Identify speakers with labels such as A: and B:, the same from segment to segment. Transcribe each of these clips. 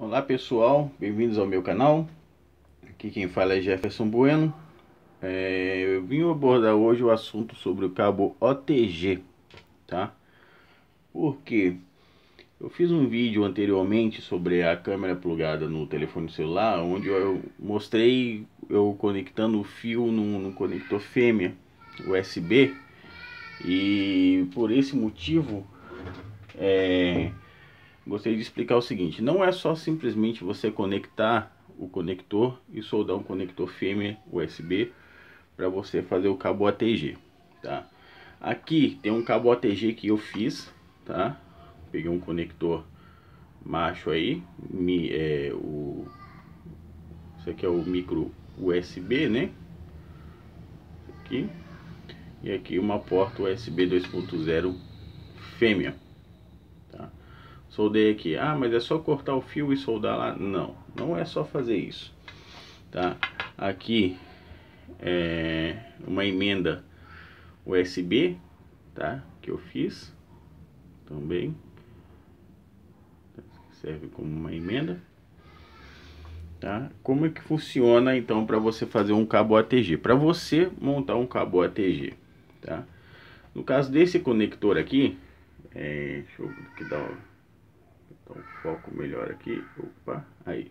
A: Olá pessoal, bem-vindos ao meu canal. Aqui quem fala é Jefferson Bueno. É, eu vim abordar hoje o assunto sobre o cabo OTG, tá? Porque eu fiz um vídeo anteriormente sobre a câmera plugada no telefone celular, onde eu mostrei eu conectando o fio num, num conector fêmea USB e por esse motivo é, gostaria de explicar o seguinte, não é só simplesmente você conectar o conector e soldar um conector fêmea USB para você fazer o cabo ATG, tá? Aqui tem um cabo ATG que eu fiz, tá? Peguei um conector macho aí, mi, é, o, isso aqui é o micro USB, né? Aqui, e aqui uma porta USB 2.0 fêmea. Soldei aqui. Ah, mas é só cortar o fio e soldar lá. Não, não é só fazer isso. Tá? Aqui é uma emenda USB, tá? Que eu fiz também. Serve como uma emenda. Tá? Como é que funciona então para você fazer um cabo ATG? Para você montar um cabo ATG, tá? No caso desse conector aqui, é, deixa eu que dá então, foco melhor aqui. Opa, aí.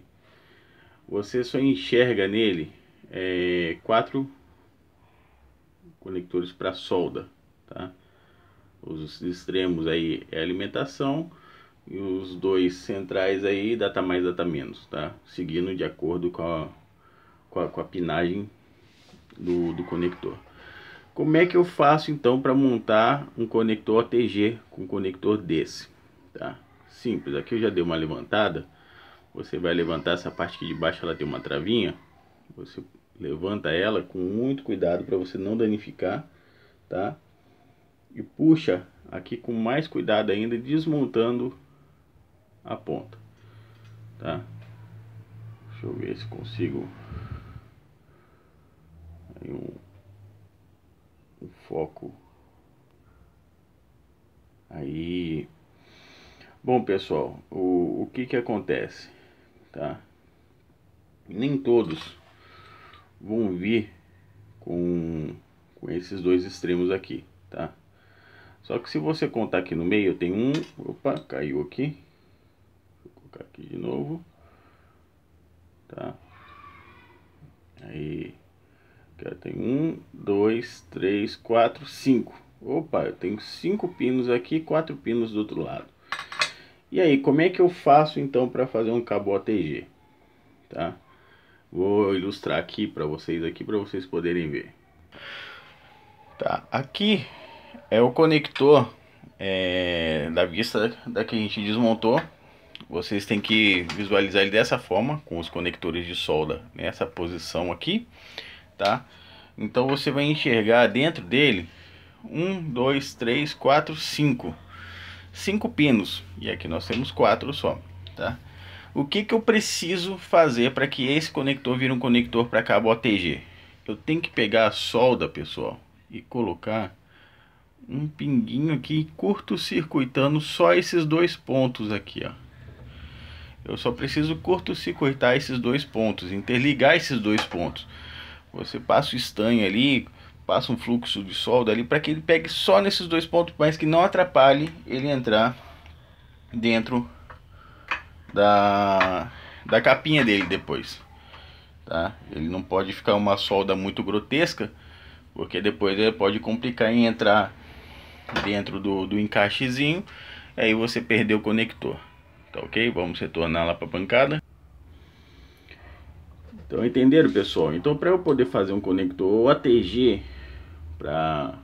A: Você só enxerga nele é, quatro conectores para solda, tá? Os extremos aí é alimentação e os dois centrais aí data mais data menos, tá? Seguindo de acordo com a, com a, com a pinagem do, do conector. Como é que eu faço então para montar um conector ATG com um conector desse, tá? Simples, aqui eu já dei uma levantada. Você vai levantar essa parte aqui de baixo, ela tem uma travinha. Você levanta ela com muito cuidado para você não danificar, tá? E puxa aqui com mais cuidado ainda, desmontando a ponta, tá? Deixa eu ver se consigo Aí um, um foco aí Bom, pessoal, o, o que que acontece, tá? Nem todos vão vir com, com esses dois extremos aqui, tá? Só que se você contar aqui no meio, tem um, opa, caiu aqui. Vou colocar aqui de novo, tá? Aí, já tem um, dois, três, quatro, cinco. Opa, eu tenho cinco pinos aqui, quatro pinos do outro lado. E aí, como é que eu faço então para fazer um cabo OTG? Tá? Vou ilustrar aqui para vocês aqui para vocês poderem ver. Tá, aqui é o conector é, da vista da que a gente desmontou. Vocês têm que visualizar ele dessa forma, com os conectores de solda nessa posição aqui, tá? Então você vai enxergar dentro dele 1, 2, 3, 4, 5 cinco pinos e aqui nós temos quatro só, tá? O que, que eu preciso fazer para que esse conector vire um conector para cabo ATG Eu tenho que pegar a solda, pessoal, e colocar um pinguinho aqui curto-circuitando só esses dois pontos aqui, ó. Eu só preciso curto-circuitar esses dois pontos, interligar esses dois pontos. Você passa o estanho ali, passa um fluxo de solda ali para que ele pegue só nesses dois pontos, mas que não atrapalhe ele entrar dentro da, da capinha dele depois. Tá? Ele não pode ficar uma solda muito grotesca, porque depois ele pode complicar em entrar dentro do, do encaixezinho, aí você perdeu o conector. Tá ok? Vamos retornar lá para a bancada. Então entenderam pessoal? Então para eu poder fazer um conector ATG para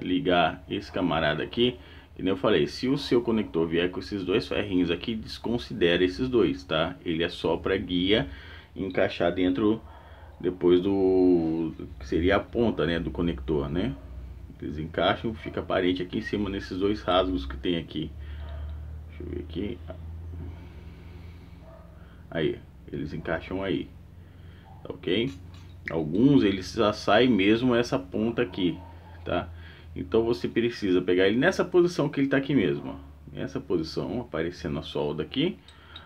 A: ligar esse camarada aqui. E eu falei, se o seu conector vier com esses dois ferrinhos aqui, desconsidera esses dois, tá? Ele é só para guia encaixar dentro depois do que seria a ponta, né, do conector, né? Eles encaixam, fica aparente aqui em cima nesses dois rasgos que tem aqui. Deixa eu ver aqui. Aí, eles encaixam aí. Tá OK? Alguns eles já sai mesmo essa ponta aqui, tá? Então você precisa pegar ele nessa posição que ele tá aqui mesmo, ó. Nessa posição, aparecendo a solda aqui.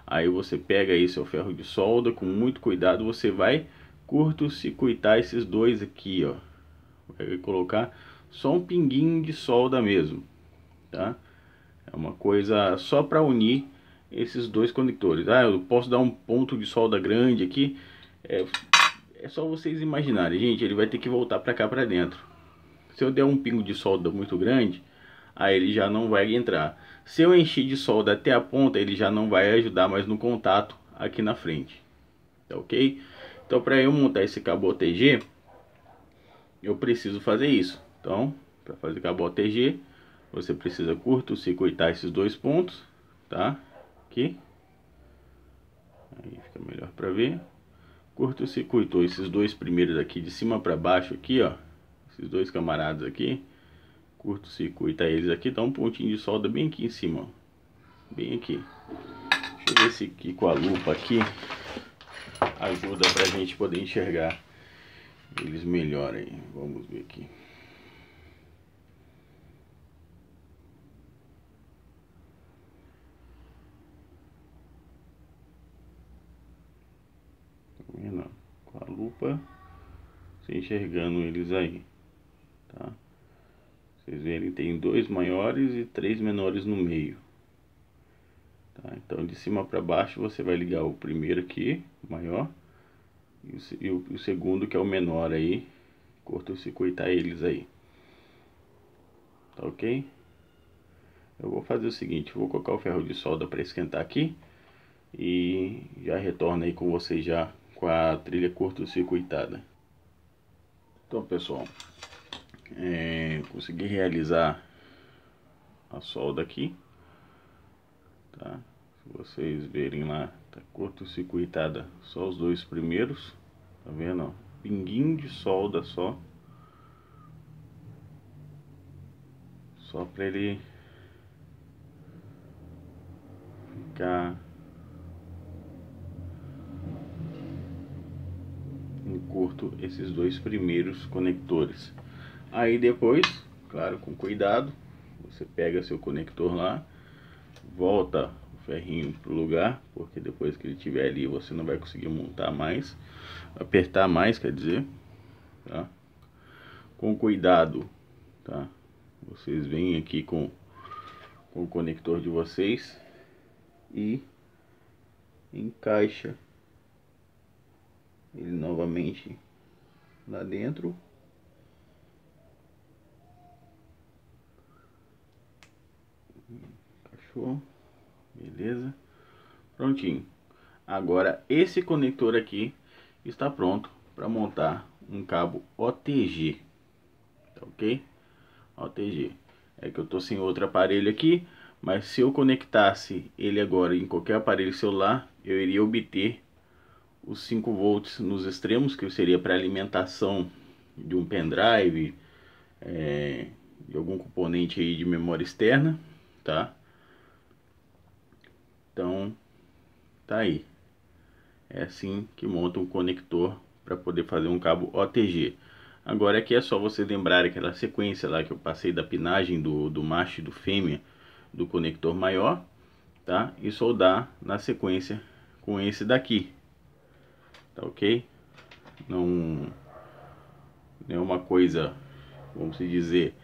A: Aí você pega aí seu ferro de solda, com muito cuidado você vai curto circuitar esses dois aqui, ó. Vai colocar só um pinguinho de solda mesmo, tá? É uma coisa só para unir esses dois conectores. Ah, eu posso dar um ponto de solda grande aqui, é, é só vocês imaginarem, gente, ele vai ter que voltar para cá para dentro. Se eu der um pingo de solda muito grande, aí ele já não vai entrar. Se eu encher de solda até a ponta, ele já não vai ajudar mais no contato aqui na frente. Tá ok? Então, para eu montar esse cabo OTG, eu preciso fazer isso. Então, para fazer cabo OTG, você precisa curto circuitar esses dois pontos, tá? Aqui. Aí fica melhor para ver curto-circuitou esses dois primeiros aqui de cima para baixo aqui, ó. Esses dois camaradas aqui, curto-circuita eles aqui, dá um pontinho de solda bem aqui em cima, ó. Bem aqui. Deixa eu ver se aqui com a lupa aqui ajuda pra gente poder enxergar eles melhor aí. Vamos ver aqui. lupa, se enxergando eles aí, tá? Vocês veem, tem dois maiores e três menores no meio. Tá? Então, de cima para baixo, você vai ligar o primeiro aqui, o maior, e o, e o segundo, que é o menor aí, curto-circuitar eles aí. Tá ok? Eu vou fazer o seguinte, vou colocar o ferro de solda para esquentar aqui e já retorno aí com vocês já com a trilha curto-circuitada. Então, pessoal, é, consegui realizar a solda aqui, tá? Se vocês verem lá, tá curto-circuitada só os dois primeiros, tá vendo, Pinguinho de solda só. Só para ele ficar curto esses dois primeiros conectores. Aí depois, claro, com cuidado, você pega seu conector lá, volta o ferrinho para o lugar, porque depois que ele estiver ali você não vai conseguir montar mais, apertar mais, quer dizer, tá? Com cuidado, tá? Vocês vêm aqui com, com o conector de vocês e encaixa ele novamente lá dentro. Cachorro, beleza. Prontinho. Agora esse conector aqui está pronto para montar um cabo OTG, tá ok? OTG. É que eu tô sem outro aparelho aqui, mas se eu conectasse ele agora em qualquer aparelho celular, eu iria obter os 5 volts nos extremos, que seria para alimentação de um pendrive, é, de algum componente aí de memória externa, tá? Então, tá aí. É assim que monta um conector para poder fazer um cabo OTG. Agora aqui é só você lembrar aquela sequência lá que eu passei da pinagem do, do macho e do fêmea do conector maior, tá? E soldar na sequência com esse daqui, tá ok? Não é uma coisa, vamos dizer,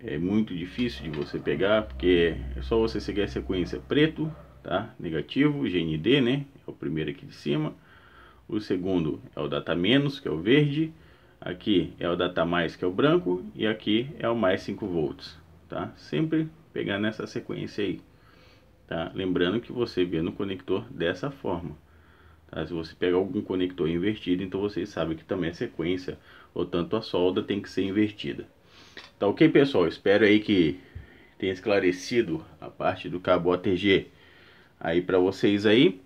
A: é muito difícil de você pegar, porque é só você seguir a sequência preto, tá? Negativo, GND, né? É o primeiro aqui de cima. O segundo é o data menos, que é o verde. Aqui é o data mais, que é o branco. E aqui é o mais 5 volts, tá? Sempre pegar nessa sequência aí, tá? Lembrando que você vê no conector dessa forma. Tá? Se você pegar algum conector invertido, então vocês sabem que também a sequência, ou tanto a solda, tem que ser invertida. Tá ok, pessoal? Espero aí que tenha esclarecido a parte do cabo ATG aí para vocês aí.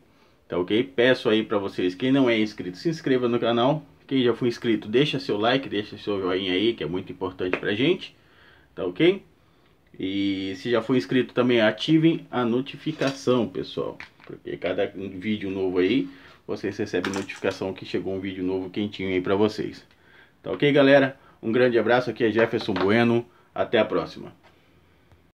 A: Tá ok? Peço aí para vocês, quem não é inscrito, se inscreva no canal. Quem já foi inscrito, deixa seu like, deixa seu joinha aí, que é muito importante pra gente. Tá ok? E se já foi inscrito também, ativem a notificação, pessoal. Porque cada vídeo novo aí vocês recebem notificação que chegou um vídeo novo quentinho aí para vocês. Tá ok, galera? Um grande abraço, aqui é Jefferson Bueno, até a próxima.